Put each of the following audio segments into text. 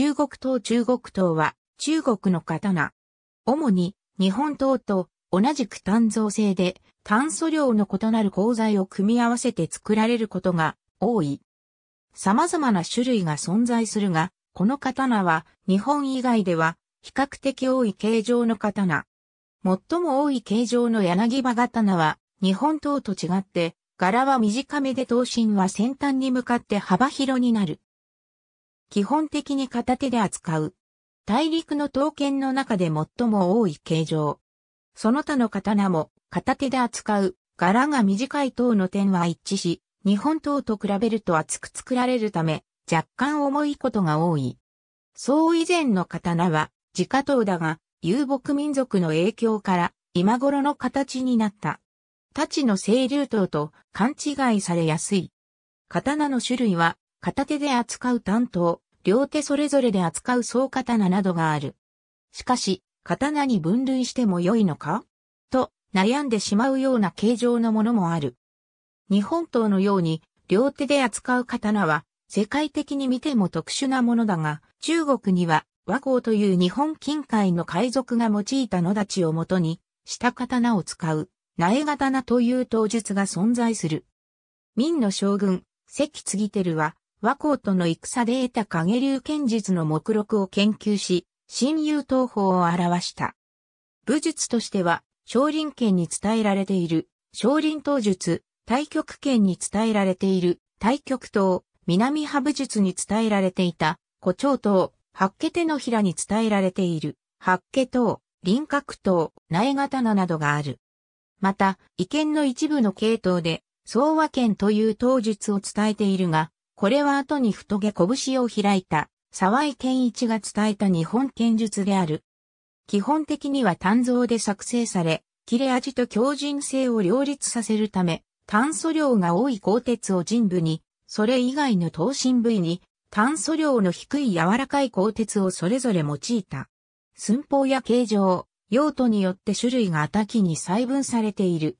中国刀中国刀は中国の刀。主に日本刀と同じく炭造製で炭素量の異なる鋼材を組み合わせて作られることが多い。様々な種類が存在するが、この刀は日本以外では比較的多い形状の刀。最も多い形状の柳刃刀は日本刀と違って柄は短めで刀身は先端に向かって幅広になる。基本的に片手で扱う。大陸の刀剣の中で最も多い形状。その他の刀も片手で扱う柄が短い刀の点は一致し、日本刀と比べると厚く作られるため若干重いことが多い。宋以前の刀は自家刀だが遊牧民族の影響から今頃の形になった。太刀の清流刀と勘違いされやすい。刀の種類は片手で扱う担当、両手それぞれで扱う総刀などがある。しかし、刀に分類しても良いのかと悩んでしまうような形状のものもある。日本刀のように両手で扱う刀は世界的に見ても特殊なものだが、中国には和光という日本近海の海賊が用いた野立ちをもとに、下刀を使う、苗刀という刀術が存在する。明の将軍、関継輝は、和光との戦で得た影流剣術の目録を研究し、親友東方を表した。武術としては、少林拳に伝えられている、少林刀術、太極拳に伝えられている、太極刀、南派武術に伝えられていた、胡蝶刀、八家手のひらに伝えられている、八家刀、輪郭刀、苗刀などがある。また、意見の一部の系統で、総和剣という刀術を伝えているが、これは後に太毛拳を開いた沢井健一が伝えた日本剣術である。基本的には単造で作成され、切れ味と強靭性を両立させるため、炭素量が多い鋼鉄を人部に、それ以外の等身部位に、炭素量の低い柔らかい鋼鉄をそれぞれ用いた。寸法や形状、用途によって種類が多岐に細分されている。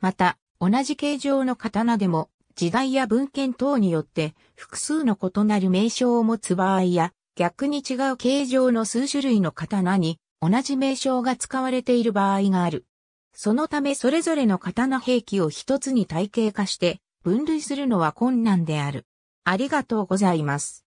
また、同じ形状の刀でも、時代や文献等によって複数の異なる名称を持つ場合や、逆に違う形状の数種類の刀に同じ名称が使われている場合がある。そのためそれぞれの刀兵器を一つに体系化して分類するのは困難である。ありがとうございます。